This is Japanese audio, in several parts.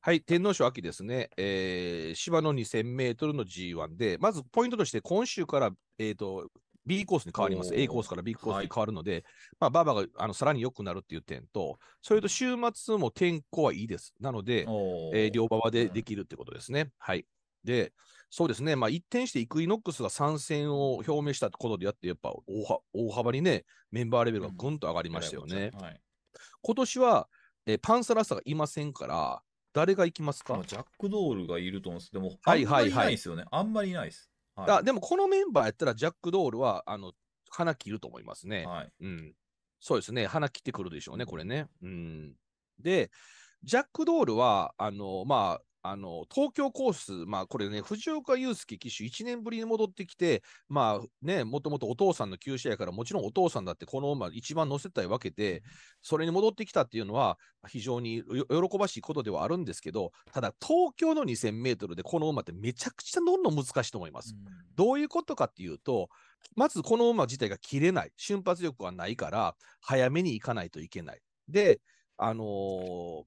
はい、天皇賞秋ですね、えー、芝の2000メートルの G1 で、まずポイントとして今週から、えーと、B コースに変わります。A コースから B コースに変わるので、はい、まあ、バーがあのさらに良くなるっていう点と、それと週末も天候はいいです。なので、えー、両馬でできるってことですね。はい。で、そうですね、まあ、一転してイクイノックスが参戦を表明したことでやって、やっぱ大幅にね、メンバーレベルがぐんと上がりましたよね。うんはい、今年は、えー、パンサラッサがいませんから、誰が行きますかジャック・ドールがいると思うんですでも、はいはいはい。ですよね。あんまりいないです。はい、でも、このメンバーやったら、ジャック・ドールは、あの、花切ると思いますね。はい。うん。そうですね。花切ってくるでしょうね、これね。うん。で、ジャック・ドールは、あの、まあ、あの東京コース、まあ、これね、藤岡祐介騎手、1年ぶりに戻ってきて、まあね、もともとお父さんの旧試合から、もちろんお父さんだって、この馬、一番乗せたいわけで、それに戻ってきたっていうのは、非常に喜ばしいことではあるんですけど、ただ、東京の2000メートルで、この馬ってめちゃくちゃどんどん難しいと思います。うどういうことかっていうと、まずこの馬自体が切れない、瞬発力がないから、早めに行かないといけない。で、あのー、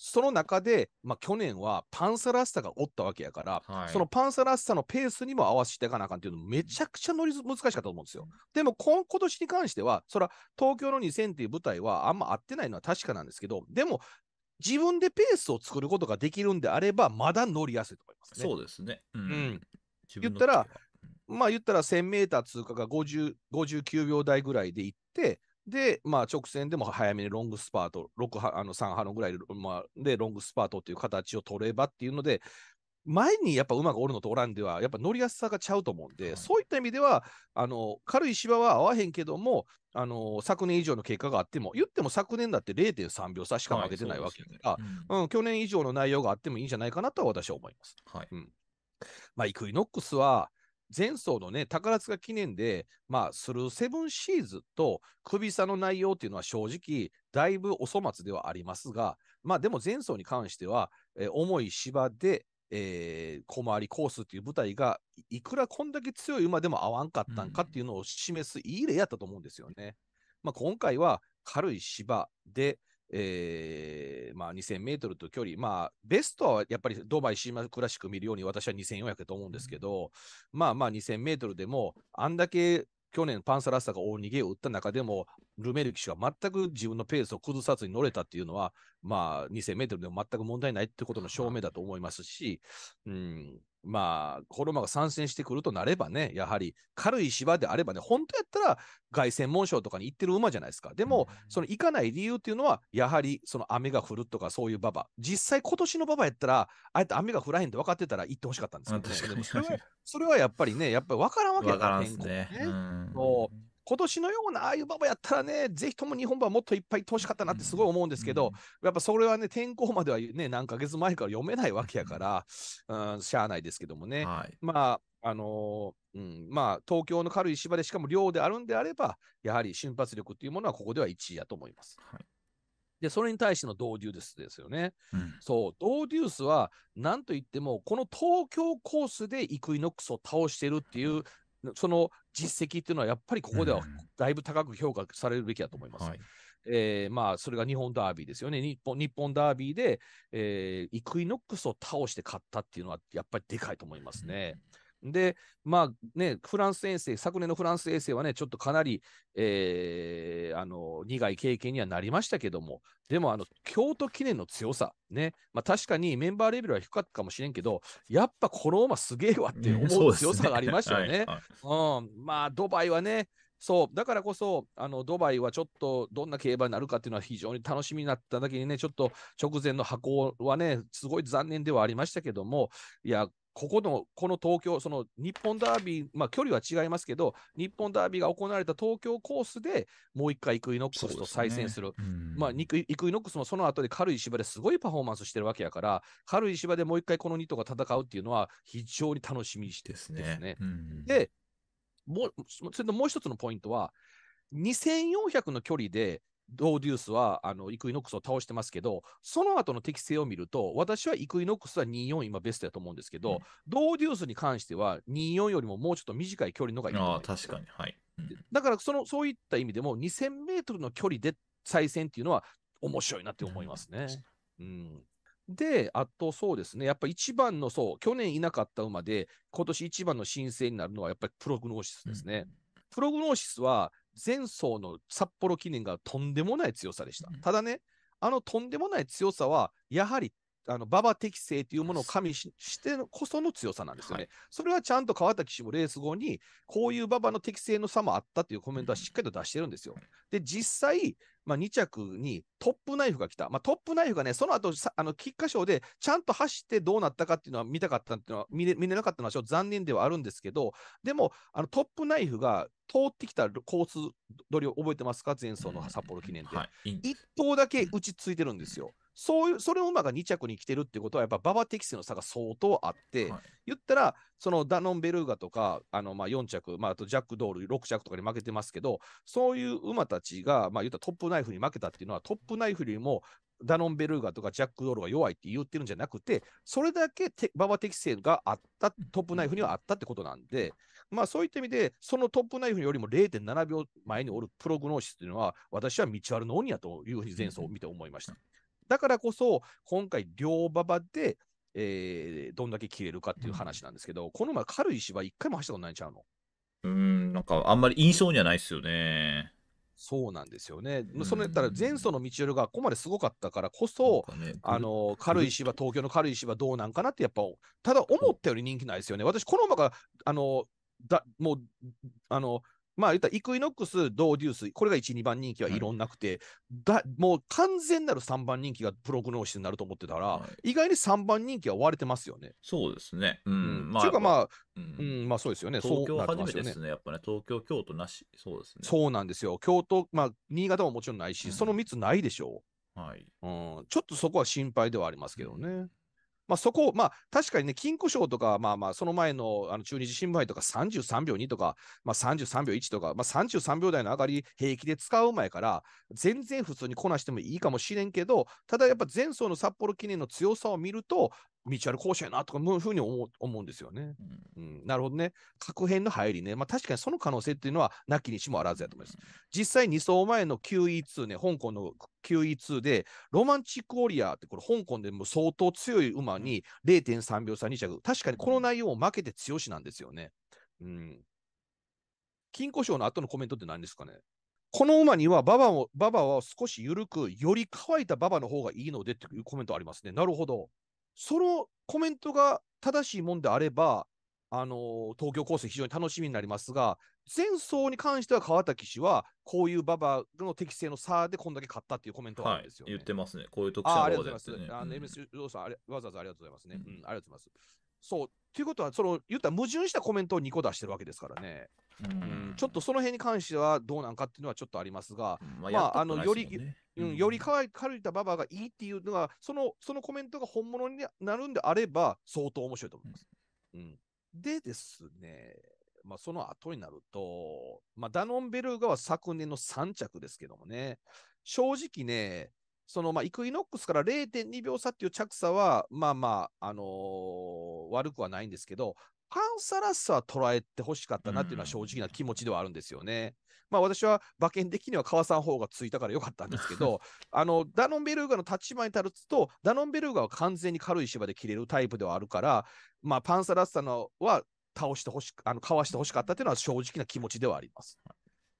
その中で、まあ、去年はパンサラスタがおったわけやから、はい、そのパンサラスタのペースにも合わせていかなあかんっていうのめちゃくちゃ乗り難しかったと思うんですよ。でも今年に関しては、それは東京の2000っていう舞台はあんま合ってないのは確かなんですけど、でも自分でペースを作ることができるんであれば、まだ乗りやすいと思いますね。そうですね。うん。うん、言ったら、まあ言ったら1000メーター通過が5 9秒台ぐらいで行って、で、まあ、直線でも早めにロングスパート、6波あの3波ぐらいで,、まあ、でロングスパートっていう形を取ればっていうので、前にやっぱ馬がおるのとおらんでは、やっぱ乗りやすさがちゃうと思うんで、はい、そういった意味では、あの軽い芝は合わへんけども、あの昨年以上の結果があっても、言っても昨年だって0.3秒差しか負けてないわけだから、はいうんうん、去年以上の内容があってもいいんじゃないかなとは私は思います。はいうんまあ、イクイノックスは前走のね、宝塚記念で、まあ、スルーセブンシーズと首差の内容っていうのは正直、だいぶお粗末ではありますが、まあ、でも前走に関しては、えー、重い芝で、えー、小回りコースっていう舞台が、いくらこんだけ強い馬でも合わんかったんかっていうのを示すいい例やったと思うんですよね。うん、まあ、今回は軽い芝で、えーまあ、2000メートルと距離、まあ、ベストはやっぱりドバイシーマクラシック見るように私は2400だと思うんですけど、うん、まあまあ2000メートルでも、あんだけ去年パンサラッサが大逃げを打った中でも、ルメル騎手が全く自分のペースを崩さずに乗れたっていうのは、まあ2000メートルでも全く問題ないってことの証明だと思いますし、うん、まあ、コロナが参戦してくるとなればね、やはり軽い芝であればね、本当やったら凱旋門賞とかに行ってる馬じゃないですか。でも、その行かない理由っていうのは、やはりその雨が降るとかそういう馬場。実際今年の馬場やったら、あえて雨が降らへんって分かってたら行ってほしかったんですけど、ね、それは、それはやっぱりね、やっぱり分からんわけだから、ね、ね。うん、今年のようなああいう馬場やったらね、ぜひとも日本馬もっといっぱい投資しかったなってすごい思うんですけど、うん、やっぱそれはね、天候まではね、何ヶ月前から読めないわけやから、うん、しゃあないですけどもね。はい、まああのー、うん、まあ、東京の軽い芝でしかも量であるんであれば、やはり瞬発力っていうものはここでは1位やと思います。はい、で、それに対してのドーデュースですよね。うん、そう、ドーデュースは、なんといっても、この東京コースでイクイノックスを倒してるっていうその実績っていうのは、やっぱりここではだいぶ高く評価されるべきだと思います。はい、えー、まあ、それが日本ダービーですよね。日本日本ダービーで、えー、イクイノックスを倒して勝ったっていうのは、やっぱりでかいと思いますね。うんで、まあね、フランス遠征、昨年のフランス遠征はね、ちょっとかなり、えー、あの苦い経験にはなりましたけども、でもあの京都記念の強さ、ね、まあ、確かにメンバーレベルは低かったかもしれんけど、やっぱこの馬すげえわって思う強さがありましたよね。まあ、ドバイはね、そう、だからこそ、あのドバイはちょっとどんな競馬になるかっていうのは非常に楽しみになっただけにね、ちょっと直前の箱はね、すごい残念ではありましたけども、いや、ここの、この東京、その日本ダービー、まあ距離は違いますけど、日本ダービーが行われた東京コースでもう一回イクイノックスと再戦する。すねうん、まあイクイノックスもその後で軽い芝ですごいパフォーマンスしてるわけやから、軽い芝でもう一回この2頭が戦うっていうのは非常に楽しみですね。ですね。うん、で、もう、それともう一つのポイントは、2400の距離でドーデュースはあのイクイノックスを倒してますけど、その後の適性を見ると、私はイクイノックスは2-4今ベストだと思うんですけど、うん、ドーデュースに関しては2-4よりももうちょっと短い距離のがいいあ確かに、はい、うん、だからそのそういった意味でも2000メートルの距離で再戦っていうのは面白いなって思いますね。うん、うんで、あとそうですね、やっぱり一番の、そう、去年いなかった馬で、今年一番の新星になるのは、やっぱりプログノーシスですね。うん、プログノーシスは、前走の札幌記念がとんでもない強さでした。ただね、あのとんでもない強さは、やはりあの馬場適性というものを加味ししてこその強さなんですよね、はい、それはちゃんと川崎氏もレース後に、こういう馬場の適性の差もあったというコメントはしっかりと出してるんですよ。で、実際、まあ、2着にトップナイフが来た、まあ、トップナイフがね、その後あの菊花賞でちゃんと走ってどうなったかっていうのは見たかったっていうのは見れ、見れなかったのはちょっと残念ではあるんですけど、でも、あのトップナイフが通ってきたコース取りを覚えてますか、前走の札幌記念で、はい、1頭だけ打ちついてるんですよ。そういう、それを馬が2着に来てるってことは、やっぱ馬場適性の差が相当あって、はい、言ったら、そのダノンベルーガとか、あの、まあ、4着、まあ、あとジャック・ドール6着とかに負けてますけど、そういう馬たちが、まあ、言ったらトップナイフに負けたっていうのは、トップナイフよりも、ダノンベルーガとかジャック・ドールが弱いって言ってるんじゃなくて、それだけ馬場適性があった、トップナイフにはあったってことなんで、まあそういった意味で、そのトップナイフよりも0.7秒前におるプログノーシスというのは、私は道あるの鬼やというふうに前走を見て思いました。だからこそ、今回、両馬場で、えー、どんだけ切れるかっていう話なんですけど、うん、この前、軽石は一回も走ったことないんちゃうのうん、なんかあんまり印象にはないですよね。そうなんですよね。うん、それやったら前走の道よりがここまですごかったからこそ、ね、あの軽石は東京の軽石はどうなんかなってやっぱただ思ったより人気ないですよね。私この馬があのだもうあのまあ言ったイクイノックス、ドーデュース、これが1、2番人気はいろんなくて、はい、だもう完全なる3番人気がプログノーシスになると思ってたら、はい、意外に3番人気は割れてますよね。そうですね。うん。うんまあ、というかまあ、うん、うん、まあそうですよね。東京初めてですね、やっぱね、東京、京都なし、そうですね。そうなんですよ。京都、まあ、新潟ももちろんないし、うん、その3つないでしょう。はい、うん。ちょっとそこは心配ではありますけどね。まあ、そこ、まあ、確かにね、金庫賞とか、まあまあ、その前のあの中日新聞杯とか33秒2とか、まあ、33秒1とか、まあ、33秒台の上がり平気で使う前から、全然普通にこなしてもいいかもしれんけど、ただやっぱ前走の札幌記念の強さを見ると、道あるこうしやなとか、ういうふうに思うんですよね、うん、うん、なるほどね。確変の入りね。まあ確かにその可能性っていうのはなきにしもあらずやと思います。うん、実際2層前の QE2 ね、香港の QE2 で、ロマンチックオリアってこれ香港でも相当強い馬に0.3秒差2着。確かにこの内容を負けて強しなんですよね。うん。金庫賞の後のコメントって何ですかねこの馬には馬場をババは少し緩く、より乾いたババの方がいいのでっていうコメントありますね。なるほど。そのコメントが正しいもんであれば、あのー、東京高生非常に楽しみになりますが、前走に関しては川田騎手は、こういう馬場の適性の差でこんだけ勝ったっていうコメントはあるんですよ、ねはい、言ってますね。こういう特徴あありがとうございます。ね、あの、MS さん、あれわざわざありがとうございますね。うん、うん、ありがとうございます。そう。ということは、その、言ったら矛盾したコメントを2個出してるわけですからね。うん、ちょっとその辺に関してはどうなんかっていうのはちょっとありますが、まあ、まあ、あの、より、うん、より軽いたババがいいっていうのが、その、そのコメントが本物になるんであれば、相当面白いと思います。うん。でですね、まあ、その後になると、まあ、ダノンベルーガは昨年の3着ですけどもね、正直ね、そのまあイクイノックスから0.2秒差っていう着差は、まあまあ、あのー、悪くはないんですけど、パンサラッサは捉えてほしかったなっていうのは正直な気持ちではあるんですよね。うん、まあ私は馬券的には川さん方がついたからよかったんですけど、あのダノンベルーガの立場に立つと、ダノンベルーガは完全に軽い芝で切れるタイプではあるから、まあパンサラッサのは倒してほしあのかわしてほしかったっていうのは正直な気持ちではあります。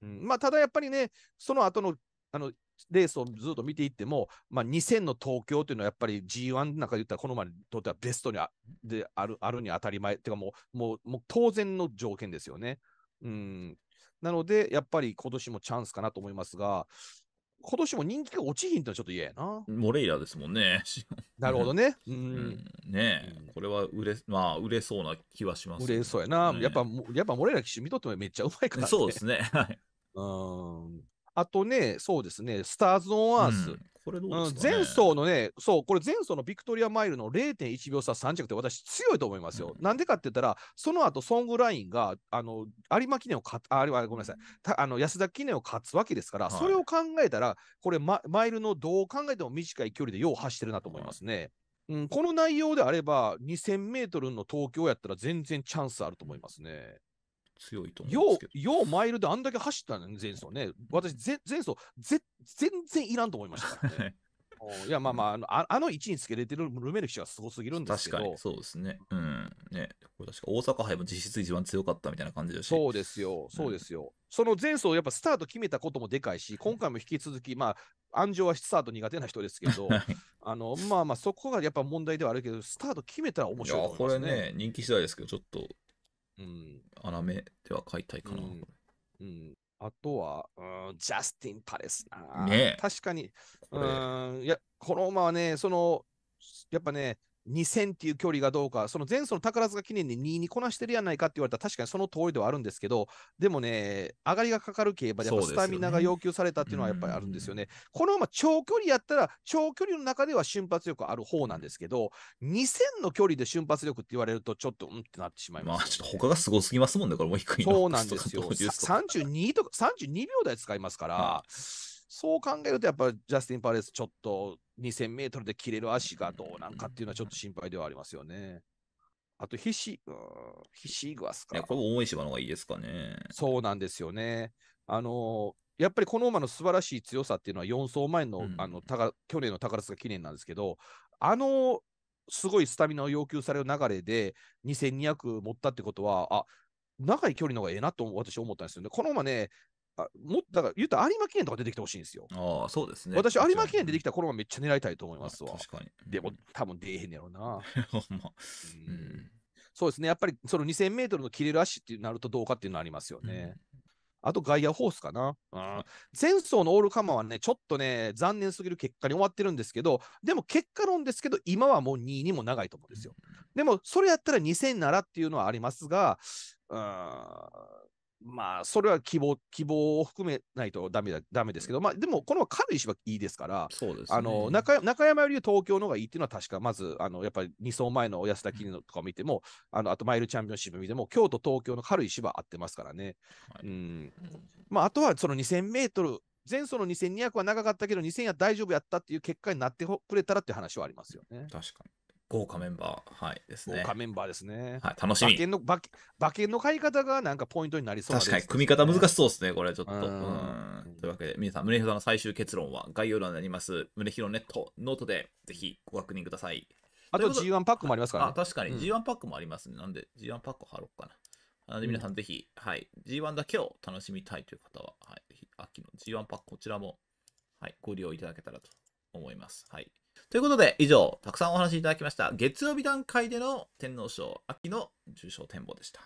うん、まあただやっぱりね、その後のあのレースをずっと見ていっても、まあ、2000の東京というのはやっぱり G1 の中で言ったらこの前にとってはベストにあであるあるに当たり前っていうかもうもうもう当然の条件ですよね。うんなので、やっぱり今年もチャンスかなと思いますが、今年も人気が落ちひんとはちょっと嫌やな。モレイラですもんね。なるほどね。うん。ねこれは売れ、まあ、売れそうな気はします、ね、売れそうやな。ね、やっぱ、やっぱモレイラ騎手見とってもめっちゃうまいから、ね、そうですね。はい。うん。あとね、そうですね、スターズ・オン・アース。これ前走のね、そう、これ前走のビクトリアマイルの0.1秒差3着って私強いと思いますよ。な、うん、でかって言ったら、その後ソングラインが、あの、有馬記念をか、あ、れはごめんなさい、あの安田記念を勝つわけですから、はい、それを考えたら、これ、ま、マイルのどう考えても短い距離でよう走ってるなと思いますね。はいうん、この内容であれば、2000メートルの東京やったら全然チャンスあると思いますね。強いと思うんですけど。よう、ようマイルであんだけ走ったね、前走ね。私、前走ぜ、全然いらんと思いましたからね。いや、まあまあ、あのあの位置につけれてるルメル騎手はすごすぎるんですけど。確かに、そうですね。うん。ね、これ確か大阪杯も実質一番強かったみたいな感じだし。そうですよ、そうですよ。うん、その前走、やっぱスタート決めたこともでかいし、今回も引き続き、まあ、安城はスタート苦手な人ですけど、あの、まあまあ、そこがやっぱ問題ではあるけど、スタート決めたら面白い、ね、いや、これね、人気次第ですけど、ちょっとうん。穴目では買いたいかな。うん。うん、あとは、うん、ジャスティン・パレス。ね確かに。うん。いや、この馬はね、その、やっぱね、2000っていう距離がどうか、その前走の宝塚記念で2位にこなしてるやないかって言われたら確かにその通りではあるんですけど、でもね、上がりがかかる競馬でやっぱスタミナが要求されたっていうのはやっぱりあるんですよね。よねこのまま長距離やったら、長距離の中では瞬発力ある方なんですけど、2000の距離で瞬発力って言われるとちょっとうんってなってしまいます、ね、まあちょっと他がすごすぎますもんね、これもう低いそうなんですよ。32とか、32秒台使いますから、そう考えるとやっぱりジャスティン・パレスちょっと2000メートルで切れる足がどうなんかっていうのはちょっと心配ではありますよね。あと、ひし、ひしイグアスか。いや、これも重い芝の方がいいですかね。そうなんですよね。あのー、やっぱりこの馬の素晴らしい強さっていうのは4走前のうん、あの去年の宝塚記念なんですけど、あのすごいスタミナを要求される流れで2200持ったってことは、あ長い距離の方がええなと私思ったんですよね。この馬ね、あもだから言うと有馬記念とか出てきてほしいんですよ。ああ、そうですね。私、有馬記念出てきた頃はめっちゃ狙いたいと思いますわ。確かに。でも、多分出えへんやろな。まあ、うん。そうですね。やっぱり、その2000メートルの切れる足ってなるとどうかっていうのはありますよね。うん、あと、外野ホースかな。うん。前走のオールカマはね、ちょっとね、残念すぎる結果に終わってるんですけど、でも結果論ですけど、今はもう2位にも長いと思うんですよ。うん、でも、それやったら2000ならっていうのはありますが、うん。まあ、それは希望、希望を含めないとダメだ、ダメですけど、まあ、でも、この軽石はいいですから、そうです、ね、あの、中、中山より東京の方がいいっていうのは確か、まず、あの、やっぱり2走前の安田記念とかを見ても、あの、あとマイルチャンピオンシップ見ても、京都、東京の軽石は合ってますからね。はい、うん。まあ、あとはその2000メートル、前走の2200は長かったけど、2000は大丈夫やったっていう結果になってくれたらっていう話はありますよね。確かに。豪華メンバー、はい、ですね。豪華メンバーですね。はい、楽しみ。馬券の、馬馬券の買い方がなんかポイントになりそうです、ね、確かに、組み方難しそうですね、これちょっと。というわけで、皆さん、胸札の最終結論は概要欄にあります、胸広ネット、ノートでぜひご確認ください。あと G1 パックもありますから、ね、あ、確かに、G1 パックもありますね。なんで、G1 パック貼ろうかな。なので皆さんぜひ、はい、G1 だけを楽しみたいという方は、はい、ぜひ秋の G1 パックこちらも、はい、ご利用いただけたらと思います。はい。ということで、以上、たくさんお話いただきました、月曜日段階での天皇賞秋の重賞展望でした。